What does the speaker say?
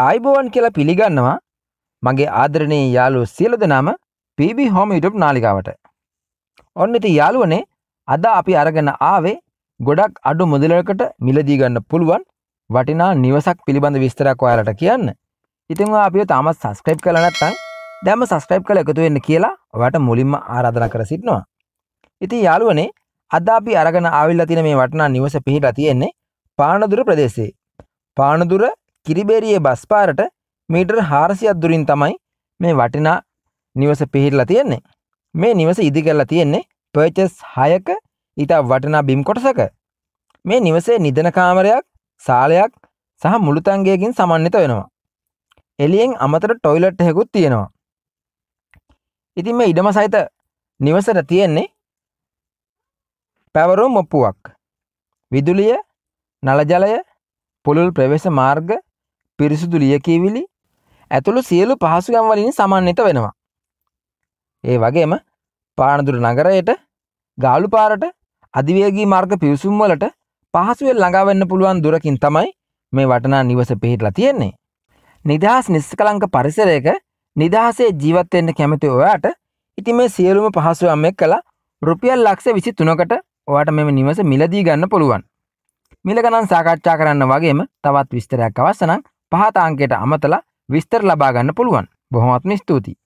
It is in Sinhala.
ආයිබෝවන් කියලා පිළිගන්නවා මගේ ආදරණයේ යාළුවෝ සියලු දෙනාම PB Home YouTube නාලිකාවට. ඔන්න ඉතින් යාළුවනේ අද අපි අරගෙන ආවේ ගොඩක් අඩු මුදලකට මිලදී ගන්න පුළුවන් වටිනා නිවසක් පිළිබඳ විස්තරයක් ඔයාලට කියන්න. ඉතින් ඔයා අපිව තාමත් subscribe කරලා නැත්නම් දැන්ම subscribe කරලා එකතු වෙන්න කියලා ඔයාට මුලින්ම ආරාධනා කර සිටිනවා. ඉතින් යාළුවනේ අද අපි අරගෙන ආවිල්ලා තියෙන මේ වටිනා නිවස පිහිටලා තියෙන්නේ පානදුර ප්‍රදේශයේ. පානදුර කිරිබේරියේ බස්පාරට මීටර් හාරසියක් දුරින් තමයි මේ වටිනා නිවස පිහිටලා තියෙන්නේ. මේ නිවස ඉදි කරලා තියෙන්නේ පර්චස් හයක ඉතා වටනා බිම් කොටසක. මේ නිවසේ නිදන කාමරයක් සාලයක් සහ මුළුතන්ගයකින් සමන්විත වෙනවා. එලියෙන් අමතර ටොයිලට් එහෙකුත් තියෙනවා. ඉතින් මේ ඉඩම සහිත නිවසට තියෙන්නේ පැවරුම් ඔප්පුවක්. විදුලිය නලජලය පුළුල් ප්‍රවේශ මාර්ග පිරිසුදු ලියකියවිලි ඇතුළු සියලු පහසුකම් වලින් සමන්විත වෙනවා. ඒ වගේම පානදුර නගරයට ගාලු පාරට අධිවේගී මාර්ග පිවිසුම් වලට පහසුවෙන් ළඟා වෙන්න පුළුවන් දුරකින් තමයි මේ වටනා නිවස පිහිටලා තියෙන්නේ. නිදහස් නිස්කලංක පරිසරයක නිදහසේ ජීවත් වෙන්න කැමති ඔයාට ඉතින් මේ සියලුම පහසුකම් එක්කලා රුපියල් ලක්ෂ 23කට ඔයාට මේ නිවස මිලදී ගන්න පුළුවන්. මිල ගණන් සාකච්ඡා කරන්න වගේම තවත් විස්තරයක් අවශ්‍ය නම් පහත අංකයට අමතලා විස්තර ලබාගන්න පුළුවන් බොහොමත්ම ස්තුතියි